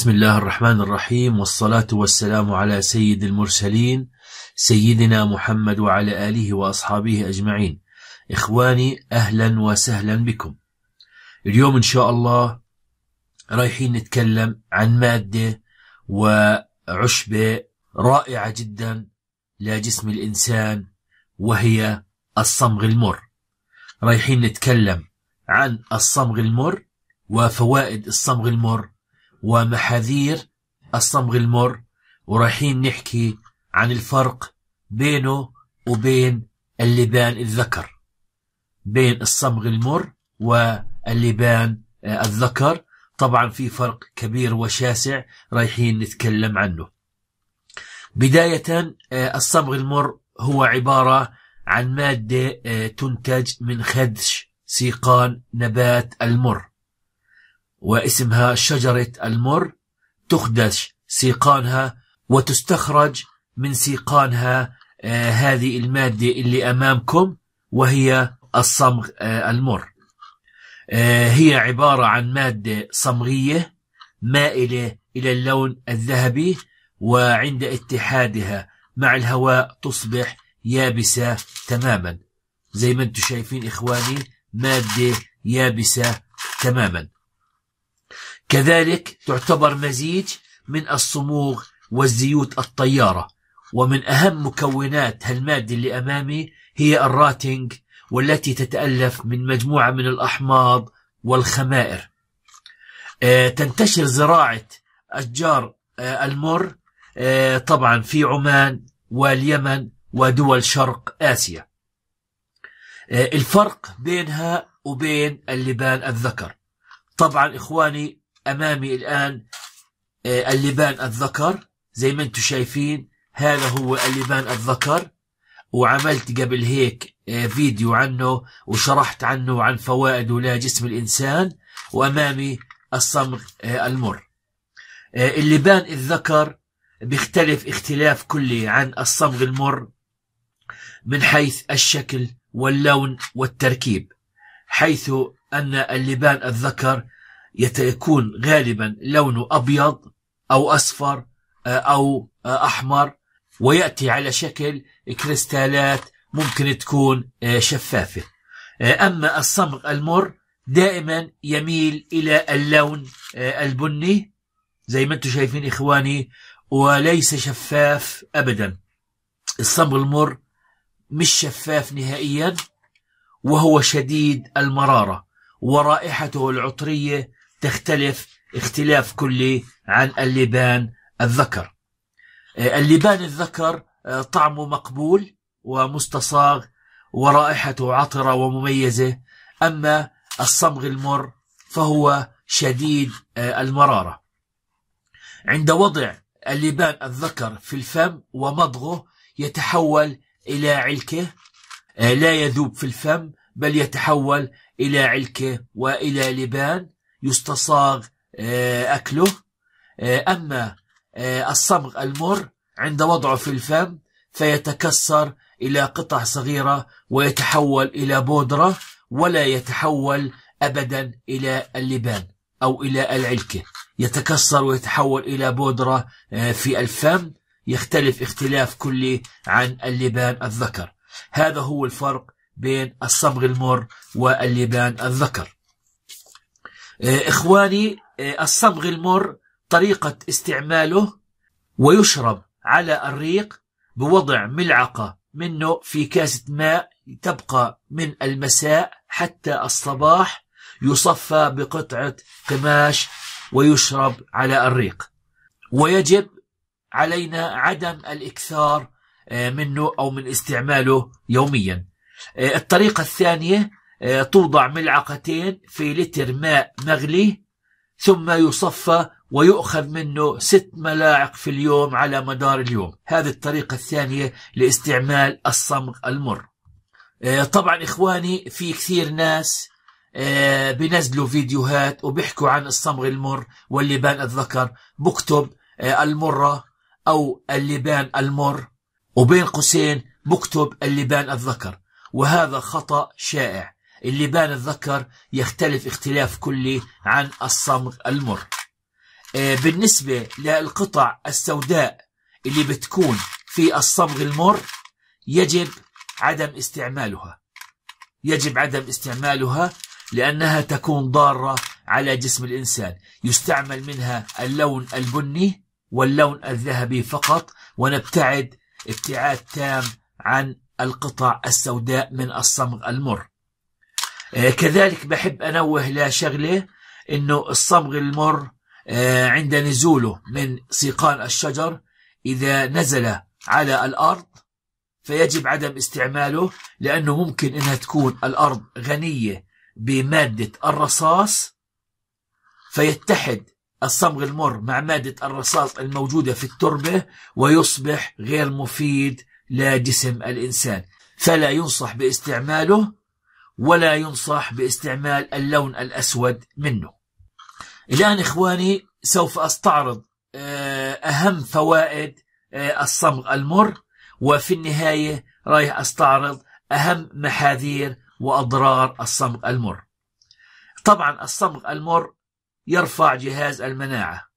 بسم الله الرحمن الرحيم والصلاة والسلام على سيد المرسلين سيدنا محمد وعلى آله وأصحابه أجمعين إخواني أهلا وسهلا بكم اليوم إن شاء الله رايحين نتكلم عن مادة وعشبة رائعة جدا لجسم الإنسان وهي الصمغ المر رايحين نتكلم عن الصمغ المر وفوائد الصمغ المر ومحاذير الصمغ المر ورايحين نحكي عن الفرق بينه وبين اللبان الذكر بين الصمغ المر واللبان الذكر طبعا في فرق كبير وشاسع رايحين نتكلم عنه بداية آه، الصمغ المر هو عبارة عن مادة آه، تنتج من خدش سيقان نبات المر واسمها شجرة المر تخدش سيقانها وتستخرج من سيقانها آه، هذه المادة اللي أمامكم وهي الصمغ آه، المر آه، هي عبارة عن مادة صمغية مائلة إلى اللون الذهبي وعند اتحادها مع الهواء تصبح يابسة تماما زي ما انتم شايفين إخواني مادة يابسة تماما كذلك تعتبر مزيج من الصموغ والزيوت الطيارة ومن أهم مكونات هالمادة اللي أمامي هي الراتنج والتي تتألف من مجموعة من الأحماض والخمائر آه، تنتشر زراعة أشجار آه، المر آه، طبعا في عمان واليمن ودول شرق آسيا الفرق بينها وبين اللبان الذكر طبعا إخواني أمامي الآن آه، اللبان الذكر زي ما انتم شايفين هذا هو اللبان الذكر وعملت قبل هيك آه، فيديو عنه وشرحت عنه وعن فوائده لجسم الإنسان وأمامي الصمغ آه، المر اللبان الذكر بيختلف اختلاف كلي عن الصمغ المر من حيث الشكل واللون والتركيب حيث أن اللبان الذكر يكون غالبا لونه أبيض أو أصفر آه، أو آه، أحمر ويأتي على شكل كريستالات ممكن تكون آه، شفافة أما الصمغ المر دائما يميل إلى اللون البني زي ما انتم شايفين إخواني وليس شفاف أبدا الصمغ المر مش شفاف نهائيا وهو شديد المرارة ورائحته العطرية تختلف اختلاف كلي عن اللبان الذكر آه، اللبان الذكر آه، طعمه مقبول ومستصاغ ورائحته عطرة ومميزة أما الصمغ المر فهو شديد آه، المرارة عند وضع اللبان الذكر في الفم ومضغه يتحول إلى علكة لا يذوب في الفم بل يتحول إلى علكة وإلى لبان يستصاغ آه، أكله آه، أما آه، الصمغ المر عند وضعه في الفم فيتكسر إلى قطع صغيرة ويتحول إلى بودرة ولا يتحول أبدا إلى اللبان أو إلى العلكة يتكسر ويتحول إلى بودرة في الفم يختلف اختلاف كلي عن اللبان الذكر هذا هو الفرق بين الصبغ المر واللبان الذكر إيه، إخواني إيه، الصبغ المر طريقة استعماله ويشرب على الريق بوضع ملعقة منه في كاسة ماء تبقى من المساء حتى الصباح يصفى بقطعة قماش ويشرب على الريق ويجب علينا عدم الإكثار إيه، منه أو من استعماله يوميا آه، الطريقة الثانية آه، توضع ملعقتين في لتر ماء مغلي ثم يصفى ويؤخذ منه ست ملاعق في اليوم على مدار اليوم هذه الطريقة الثانية لاستعمال الصمغ المر آه، طبعا إخواني في كثير ناس بنزلوا فيديوهات وبيحكوا عن الصمغ المر واللبان الذكر بكتب المرة أو اللبان المر وبين قوسين بكتب اللبان الذكر وهذا خطأ شائع اللي بان الذكر يختلف اختلاف كلي عن الصمغ المر آه، بالنسبة للقطع السوداء اللي بتكون في الصمغ المر يجب عدم استعمالها يجب عدم استعمالها لأنها تكون ضارة على جسم الإنسان يستعمل منها اللون البني واللون الذهبي فقط ونبتعد ابتعاد تام عن القطع السوداء من الصمغ المر آه، كذلك بحب أنوه لشغلة أنه الصمغ المر آه، عند نزوله من سيقان الشجر إذا نزل على الأرض فيجب عدم استعماله لأنه ممكن أنها تكون الأرض غنية بمادة الرصاص فيتحد الصمغ المر مع مادة الرصاص الموجودة في التربة ويصبح غير مفيد لا جسم الإنسان فلا ينصح باستعماله ولا ينصح باستعمال اللون الأسود منه الآن إخواني سوف أستعرض آه، أهم فوائد آه، الصمغ المر وفي النهاية رايح أستعرض أهم محاذير وأضرار الصمغ المر طبعا الصمغ المر يرفع جهاز المناعة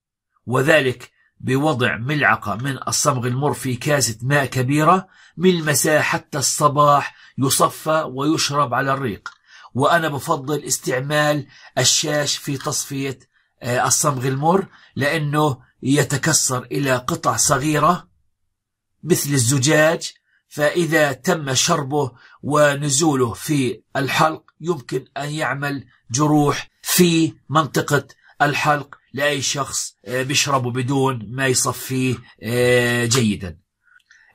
وذلك بوضع ملعقة من الصمغ المر في كاسة ماء كبيرة من المساء حتى الصباح يصفى ويشرب على الريق وأنا بفضل استعمال الشاش في تصفية آه، الصمغ المر لأنه يتكسر إلى قطع صغيرة مثل الزجاج فإذا تم شربه ونزوله في الحلق يمكن أن يعمل جروح في منطقة الحلق لأي شخص آه، بيشربه بدون ما يصفيه آه، جيدا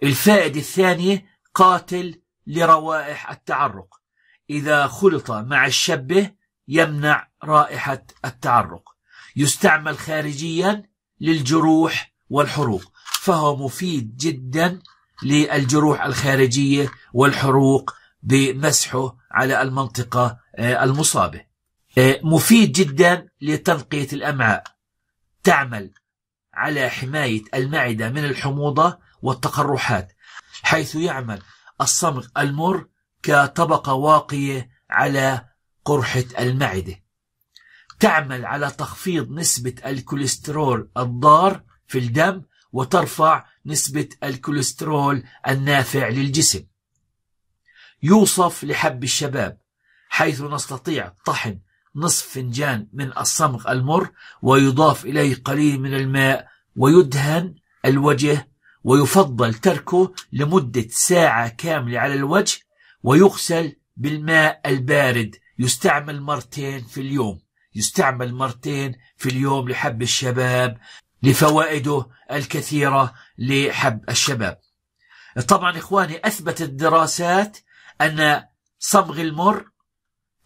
الفائدة الثانية قاتل لروائح التعرق إذا خلط مع الشبه يمنع رائحة التعرق يستعمل خارجيا للجروح والحروق فهو مفيد جدا للجروح الخارجية والحروق بمسحه على المنطقة آه، المصابة آه، مفيد جدا لتنقية الأمعاء تعمل على حماية المعدة من الحموضة والتقرحات حيث يعمل الصمغ المر كطبقة واقية على قرحة المعدة تعمل على تخفيض نسبة الكوليسترول الضار في الدم وترفع نسبة الكوليسترول النافع للجسم يوصف لحب الشباب حيث نستطيع طحن نصف فنجان من الصمغ المر ويضاف إليه قليل من الماء ويدهن الوجه ويفضل تركه لمدة ساعة كاملة على الوجه ويغسل بالماء البارد يستعمل مرتين في اليوم يستعمل مرتين في اليوم لحب الشباب لفوائده الكثيرة لحب الشباب طبعا إخواني أثبتت الدراسات أن صمغ المر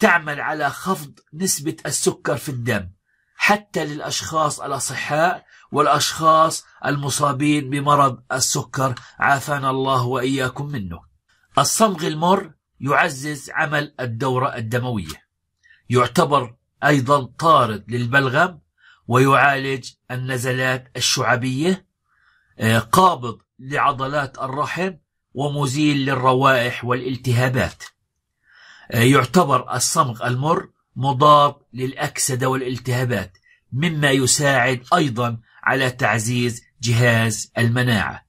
تعمل على خفض نسبة السكر في الدم حتى للأشخاص الأصحاء والأشخاص المصابين بمرض السكر عافانا الله وإياكم منه الصمغ المر يعزز عمل الدورة الدموية يعتبر أيضا طارد للبلغم ويعالج النزلات الشعبية آه، قابض لعضلات الرحم ومزيل للروائح والالتهابات آه، يعتبر الصمغ المر مضاد للأكسدة والالتهابات مما يساعد أيضا على تعزيز جهاز المناعة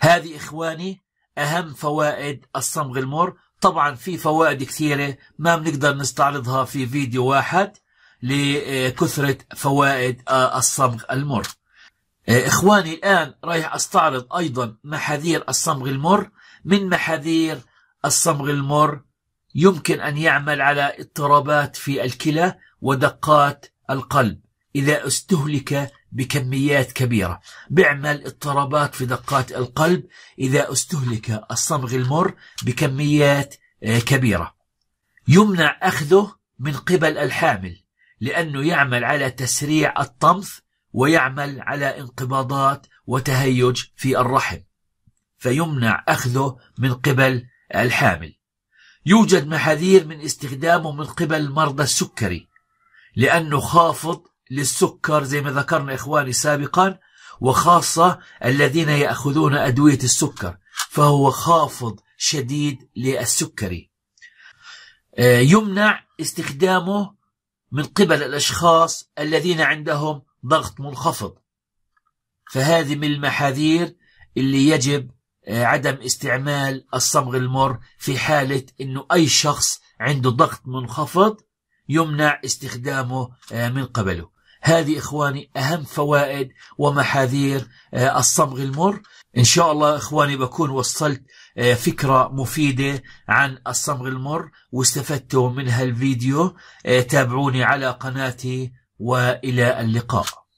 هذه إخواني أهم فوائد الصمغ المر طبعا في فوائد كثيرة ما بنقدر نستعرضها في فيديو واحد لكثرة فوائد آه، الصمغ المر آه، إخواني الآن رايح أستعرض أيضا محاذير الصمغ المر من محاذير الصمغ المر يمكن أن يعمل على اضطرابات في الكلى ودقات القلب إذا استهلك بكميات كبيرة بيعمل اضطرابات في دقات القلب إذا استهلك الصمغ المر بكميات آه، كبيرة يمنع أخذه من قبل الحامل لأنه يعمل على تسريع الطمث ويعمل على انقباضات وتهيج في الرحم فيمنع أخذه من قبل الحامل يوجد محاذير من استخدامه من قبل مرضى السكري لأنه خافض للسكر زي ما ذكرنا إخواني سابقا وخاصة الذين يأخذون أدوية السكر فهو خافض شديد للسكري آه، يمنع استخدامه من قبل الأشخاص الذين عندهم ضغط منخفض فهذه من المحاذير اللي يجب آه، عدم استعمال الصبغ المر في حالة انه اي شخص عنده ضغط منخفض يمنع استخدامه آه، من قبله هذه إخواني أهم فوائد ومحاذير آه، الصبغ المر إن شاء الله إخواني بكون وصلت فكرة مفيدة عن الصبغ المر واستفدتوا من هالفيديو تابعوني على قناتي وإلى اللقاء